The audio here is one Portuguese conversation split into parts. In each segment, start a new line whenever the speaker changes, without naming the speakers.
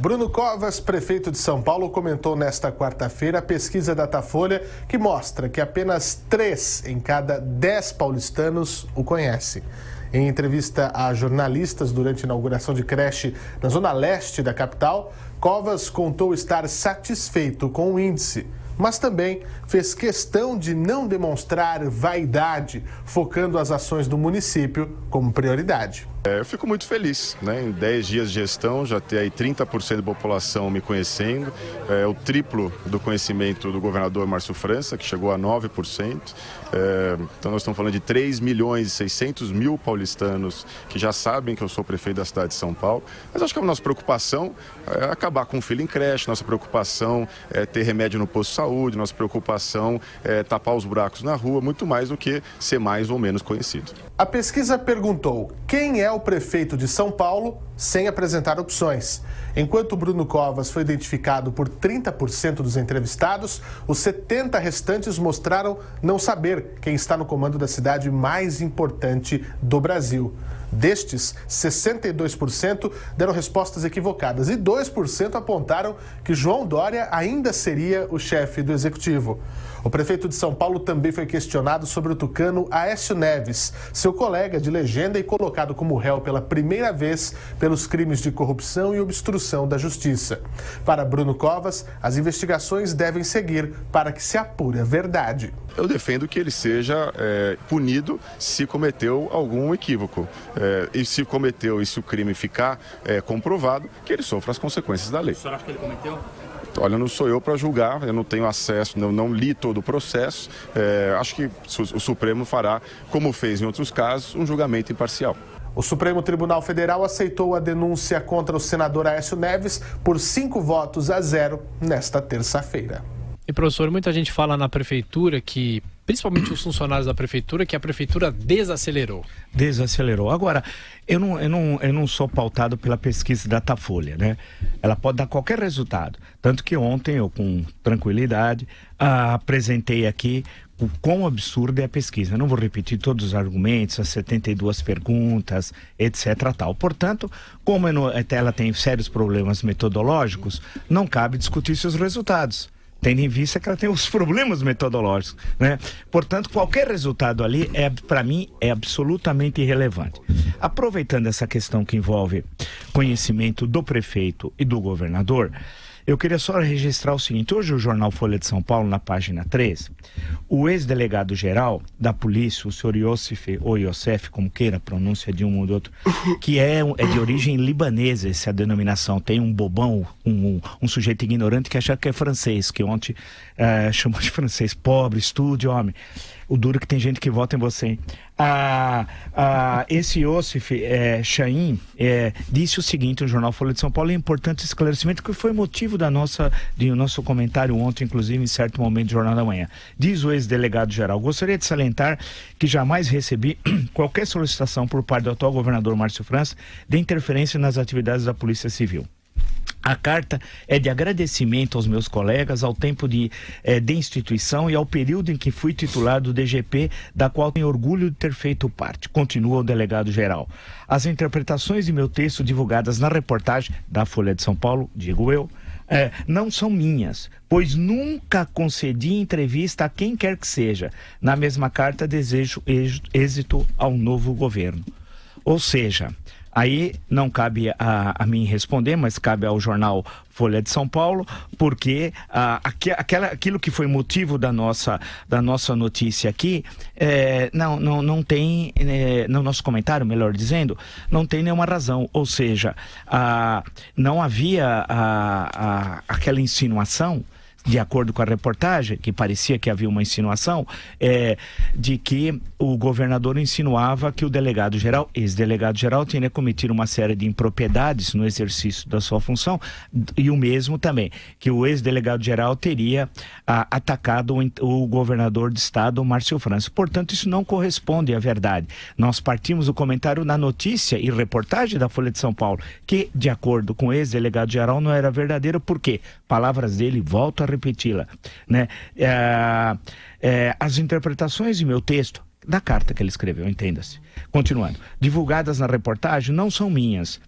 Bruno Covas, prefeito de São Paulo, comentou nesta quarta-feira a pesquisa Datafolha que mostra que apenas 3 em cada 10 paulistanos o conhecem. Em entrevista a jornalistas durante a inauguração de creche na zona leste da capital, Covas contou estar satisfeito com o índice, mas também fez questão de não demonstrar vaidade, focando as ações do município
como prioridade. É, eu fico muito feliz, né? Em 10 dias de gestão, já ter aí 30% da população me conhecendo, é o triplo do conhecimento do governador Márcio França, que chegou a 9%. É, então nós estamos falando de 3 milhões e 600 mil paulistanos que já sabem que eu sou prefeito da cidade de São Paulo. Mas acho que a nossa preocupação é acabar com o filho em creche, nossa preocupação é ter remédio no posto de saúde, nossa preocupação é tapar os buracos na rua, muito mais do que ser mais ou menos conhecido. A pesquisa
perguntou quem é o prefeito de São Paulo sem apresentar opções. Enquanto Bruno Covas foi identificado por 30% dos entrevistados, os 70 restantes mostraram não saber quem está no comando da cidade mais importante do Brasil. Destes, 62% deram respostas equivocadas e 2% apontaram que João Dória ainda seria o chefe do executivo. O prefeito de São Paulo também foi questionado sobre o tucano Aécio Neves, seu colega de legenda e colocado como réu pela primeira vez pelos crimes de corrupção e obstrução da justiça. Para Bruno Covas, as investigações devem seguir para que se apure a verdade.
Eu defendo que ele seja é, punido se cometeu algum equívoco é, e se cometeu e se o crime ficar é, comprovado, que ele sofra as consequências da lei. O senhor acha que ele cometeu? Olha, não sou eu para julgar, eu não tenho acesso, não, não li todo o processo. É, acho que o Supremo fará, como fez em outros casos, um julgamento imparcial. O Supremo Tribunal Federal aceitou a denúncia contra o senador Aécio Neves
por cinco votos a zero nesta terça-feira.
E professor, muita gente fala na prefeitura que principalmente os funcionários da prefeitura, que a prefeitura desacelerou. Desacelerou. Agora, eu não, eu não, eu não sou pautado pela pesquisa Datafolha, né? Ela pode dar qualquer resultado. Tanto que ontem eu, com tranquilidade, apresentei aqui o quão absurda é a pesquisa. Eu não vou repetir todos os argumentos, as 72 perguntas, etc. Tal. Portanto, como ela tem sérios problemas metodológicos, não cabe discutir seus resultados tendo em vista que ela tem os problemas metodológicos, né? Portanto, qualquer resultado ali é para mim é absolutamente irrelevante. Aproveitando essa questão que envolve conhecimento do prefeito e do governador, eu queria só registrar o seguinte: hoje o jornal Folha de São Paulo, na página 3, o ex-delegado-geral da polícia, o senhor Yosef, ou Yosef, como queira, a pronúncia de um ou do outro, que é, é de origem libanesa essa é denominação. Tem um bobão, um, um, um sujeito ignorante que acha que é francês, que ontem é, chamou de francês. Pobre, estúdio homem. O duro que tem gente que vota em você. Ah, ah, esse Yosef é, Chaim é, disse o seguinte no jornal Folha de São Paulo, é importante esclarecimento que foi motivo da nossa, do nosso comentário ontem, inclusive em certo momento do Jornal da Manhã. Diz o ex-delegado geral, gostaria de salientar que jamais recebi qualquer solicitação por parte do atual governador Márcio França de interferência nas atividades da Polícia Civil. A carta é de agradecimento aos meus colegas, ao tempo de, eh, de instituição e ao período em que fui titular do DGP, da qual tenho orgulho de ter feito parte, continua o delegado-geral. As interpretações de meu texto divulgadas na reportagem da Folha de São Paulo, digo eu, é, não são minhas, pois nunca concedi entrevista a quem quer que seja. Na mesma carta, desejo êxito ao novo governo. Ou seja, Aí não cabe a, a mim responder, mas cabe ao jornal Folha de São Paulo, porque ah, aqu aquela, aquilo que foi motivo da nossa, da nossa notícia aqui, é, não, não, não tem, é, no nosso comentário, melhor dizendo, não tem nenhuma razão. Ou seja, ah, não havia ah, ah aquela insinuação de acordo com a reportagem, que parecia que havia uma insinuação, é, de que o governador insinuava que o delegado-geral, ex-delegado-geral, teria cometido uma série de impropriedades no exercício da sua função, e o mesmo também, que o ex-delegado-geral teria a, ah, atacado o, o, governador de estado, Márcio França. Portanto, isso não corresponde à verdade. Nós partimos do comentário na notícia e reportagem da Folha de São Paulo, que, de acordo com o ex-delegado-geral, não era verdadeiro, porque palavras dele, volto a repeti-la, né? É, é, as interpretações de meu texto da carta que ele escreveu, entenda-se. Continuando, divulgadas na reportagem não são minhas,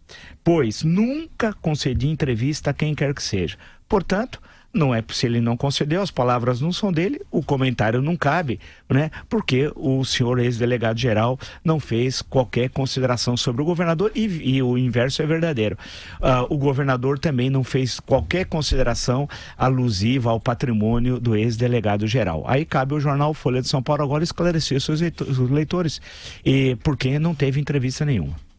pois nunca concedi entrevista a quem quer que seja. Portanto, não é se ele não concedeu, as palavras não são dele, o comentário não cabe, né? Porque o senhor ex-delegado geral não fez qualquer consideração sobre o governador e, e o inverso é verdadeiro. Uh, o governador também não fez qualquer consideração alusiva ao patrimônio do ex-delegado geral. Aí cabe o jornal Folha de São Paulo agora esclarecer seus leitores e por que não teve entrevista nenhuma.